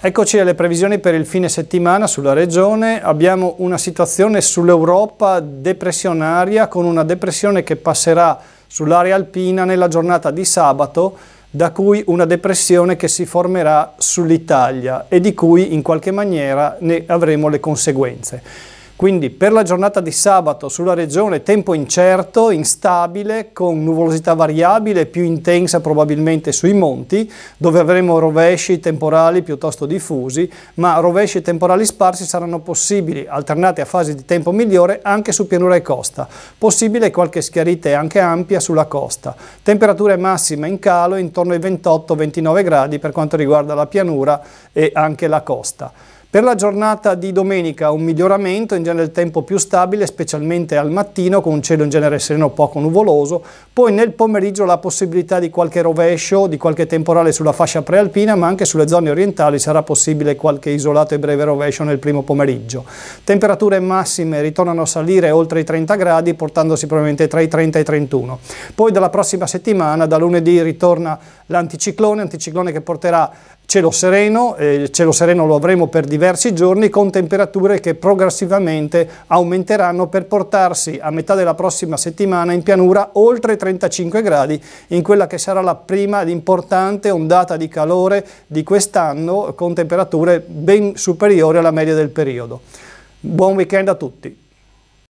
Eccoci alle previsioni per il fine settimana sulla regione. Abbiamo una situazione sull'Europa depressionaria con una depressione che passerà sull'area alpina nella giornata di sabato, da cui una depressione che si formerà sull'Italia e di cui in qualche maniera ne avremo le conseguenze. Quindi per la giornata di sabato sulla regione tempo incerto, instabile, con nuvolosità variabile, più intensa probabilmente sui monti, dove avremo rovesci temporali piuttosto diffusi, ma rovesci temporali sparsi saranno possibili, alternati a fasi di tempo migliore anche su pianura e costa. Possibile qualche schiarite anche ampia sulla costa. Temperature massime in calo intorno ai 28-29 gradi per quanto riguarda la pianura e anche la costa. Per la giornata di domenica un miglioramento, in genere il tempo più stabile, specialmente al mattino, con un cielo in genere sereno poco nuvoloso, poi nel pomeriggio la possibilità di qualche rovescio, di qualche temporale sulla fascia prealpina, ma anche sulle zone orientali sarà possibile qualche isolato e breve rovescio nel primo pomeriggio. Temperature massime ritornano a salire oltre i 30 gradi, portandosi probabilmente tra i 30 e i 31. Poi dalla prossima settimana, da lunedì, ritorna l'anticiclone, anticiclone che porterà Cielo sereno, eh, cielo sereno lo avremo per diversi giorni con temperature che progressivamente aumenteranno per portarsi a metà della prossima settimana in pianura oltre 35 gradi in quella che sarà la prima ed importante ondata di calore di quest'anno con temperature ben superiori alla media del periodo. Buon weekend a tutti!